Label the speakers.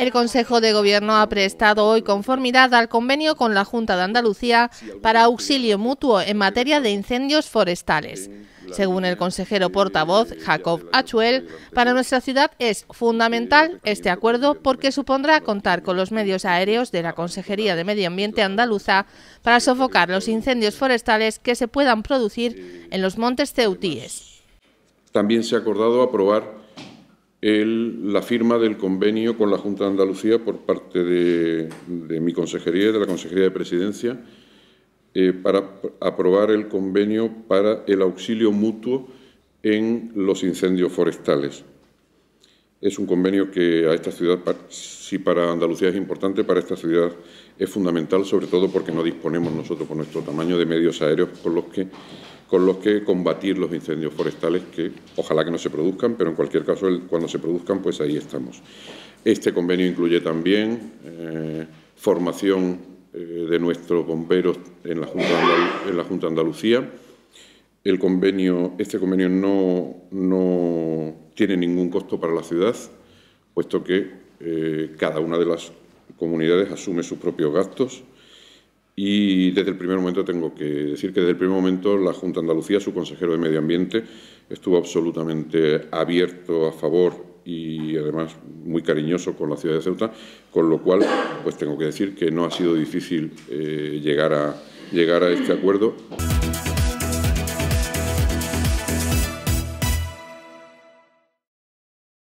Speaker 1: El Consejo de Gobierno ha prestado hoy conformidad al convenio con la Junta de Andalucía para auxilio mutuo en materia de incendios forestales. Según el consejero portavoz Jacob Achuel, para nuestra ciudad es fundamental este acuerdo porque supondrá contar con los medios aéreos de la Consejería de Medio Ambiente andaluza para sofocar los incendios forestales que se puedan producir en los montes ceutíes.
Speaker 2: También se ha acordado aprobar la firma del convenio con la Junta de Andalucía por parte de, mi consejería, de la Consejería de Presidencia, eh, para aprobar el convenio para el auxilio mutuo en los incendios forestales. Es un convenio que a esta ciudad, si para Andalucía es importante, para esta ciudad es fundamental, sobre todo porque no disponemos nosotros, por nuestro tamaño, de medios aéreos por los que con los que combatir los incendios forestales que ojalá que no se produzcan, pero en cualquier caso cuando se produzcan pues ahí estamos. Este convenio incluye también eh, formación eh, de nuestros bomberos en la, Junta de Andalucía. El convenio, este convenio no, tiene ningún costo para la ciudad, puesto que eh, cada una de las comunidades asume sus propios gastos. Y desde el primer momento tengo que decir que desde el primer momento la Junta Andalucía, su consejero de Medio Ambiente, estuvo absolutamente abierto a favor y además muy cariñoso con la ciudad de Ceuta, con lo cual pues tengo que decir que no ha sido difícil eh, llegar, a, llegar a este acuerdo.